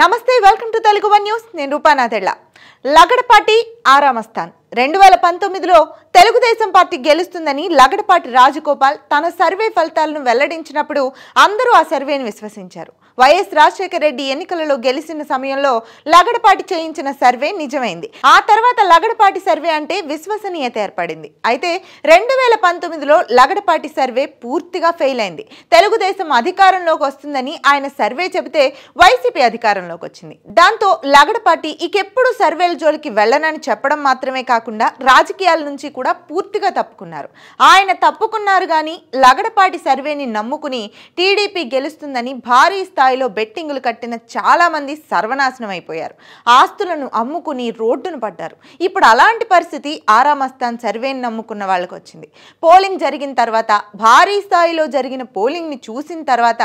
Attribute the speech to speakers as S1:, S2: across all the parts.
S1: నమస్తే welcome to Telugu one news నేను రూపానాథెళ్ళ లగడపాటి ఆరామస్థాన్ రెండు వేల పంతొమ్మిదిలో తెలుగుదేశం పార్టీ గెలుస్తుందని లగడపాటి రాజగోపాల్ తన సర్వే ఫలితాలను వెల్లడించినప్పుడు అందరూ ఆ సర్వేను విశ్వసించారు వైఎస్ రాజశేఖర రెడ్డి ఎన్నికలలో గెలిచిన సమయంలో లగడపాటి చేయించిన సర్వే నిజమైంది ఆ తర్వాత లగడపాటి సర్వే అంటే విశ్వసనీయత ఏర్పడింది అయితే రెండు వేల పంతొమ్మిదిలో లగడపాటి సర్వే పూర్తిగా ఫెయిల్ అయింది తెలుగుదేశం అధికారంలోకి వస్తుందని ఆయన సర్వే చెబితే వైసీపీ అధికారంలోకి వచ్చింది దాంతో లగడపాటి ఇకెప్పుడు సర్వే అండర్వేల్ జోలికి వెళ్ళనని చెప్పడం మాత్రమే కాకుండా రాజకీయాల నుంచి కూడా పూర్తిగా తప్పుకున్నారు ఆయన తప్పుకున్నారు కానీ లగడపాటి సర్వేని నమ్ముకుని టీడీపీ గెలుస్తుందని భారీ స్థాయిలో బెట్టింగులు కట్టిన చాలామంది సర్వనాశనం అయిపోయారు ఆస్తులను అమ్ముకుని రోడ్డును పడ్డారు ఇప్పుడు అలాంటి పరిస్థితి ఆరామస్తాన్ సర్వేని నమ్ముకున్న వాళ్ళకు వచ్చింది పోలింగ్ జరిగిన తర్వాత భారీ స్థాయిలో జరిగిన పోలింగ్ని చూసిన తర్వాత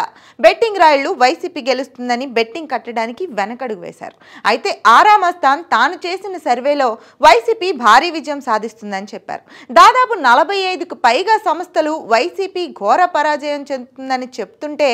S1: బెట్టింగ్ రాయళ్లు వైసీపీ గెలుస్తుందని బెట్టింగ్ కట్టడానికి వెనకడుగు వేశారు అయితే ఆరామస్తాన్ తాను చేసిన సర్వేలో వైసీపీ భారీ విజయం సాధిస్తుందని చెప్పారు దాదాపు నలభై ఐదుకు పైగా సంస్థలు వైసీపీ ఘోర పరాజయం చెందుతుందని చెప్తుంటే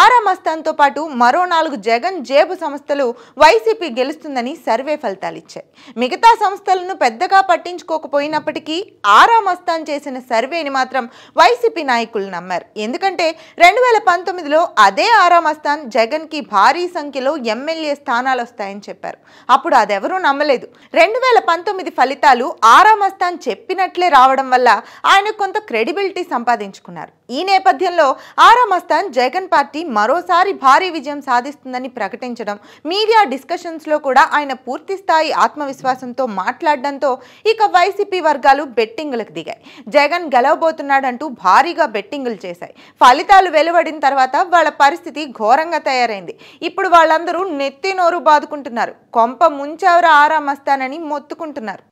S1: ఆరా మస్తాన్తో పాటు మరో నాలుగు జగన్ జేబు సంస్థలు వైసీపీ గెలుస్తుందని సర్వే ఫలితాలు ఇచ్చాయి మిగతా సంస్థలను పెద్దగా పట్టించుకోకపోయినప్పటికీ ఆరా మస్తాన్ చేసిన సర్వేని మాత్రం వైసీపీ నాయకులు నమ్మారు ఎందుకంటే రెండు వేల పంతొమ్మిదిలో అదే ఆరా మస్తాన్ జగన్కి భారీ సంఖ్యలో ఎమ్మెల్యే స్థానాలు వస్తాయని చెప్పారు అప్పుడు అదెవరూ నమ్మలేదు రెండు వేల పంతొమ్మిది ఫలితాలు ఆరా మస్తాన్ చెప్పినట్లే రావడం వల్ల ఆయన కొంత క్రెడిబిలిటీ సంపాదించుకున్నారు ఈ నేపథ్యంలో ఆరా మస్తాన్ జగన్ పార్టీ పార్టీ మరోసారి భారీ విజయం సాధిస్తుందని ప్రకటించడం మీడియా డిస్కషన్స్లో కూడా ఆయన పూర్తిస్థాయి ఆత్మవిశ్వాసంతో మాట్లాడడంతో ఇక వైసీపీ వర్గాలు బెట్టింగులకు దిగాయి జగన్ గెలవబోతున్నాడంటూ భారీగా బెట్టింగులు చేశాయి ఫలితాలు వెలువడిన తర్వాత వాళ్ళ పరిస్థితి ఘోరంగా తయారైంది ఇప్పుడు వాళ్ళందరూ నెత్తి నోరు బాదుకుంటున్నారు కొంప ముంచావరా ఆరామస్తానని మొత్తుకుంటున్నారు